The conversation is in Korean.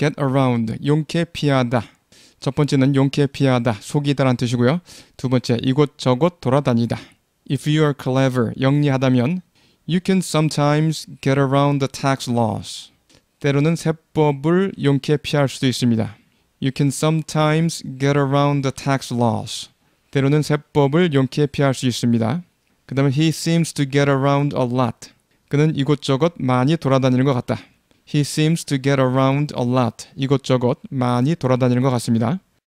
get around, 용케 피하다. 첫 번째는 용케 피하다, 속이다란 뜻이고요. 두 번째, 이곳저곳 돌아다니다. If you are clever, 영리하다면 you can sometimes get around the tax laws. 때로는 세법을 용케 피할 수도 있습니다. You can sometimes get around the tax laws. 때로는 세법을 용케 피할 수 있습니다. 그 다음에 he seems to get around a lot. 그는 이곳저곳 많이 돌아다니는 것 같다. He seems to get around a lot. 이것저것 많이 돌아다니는 것 같습니다.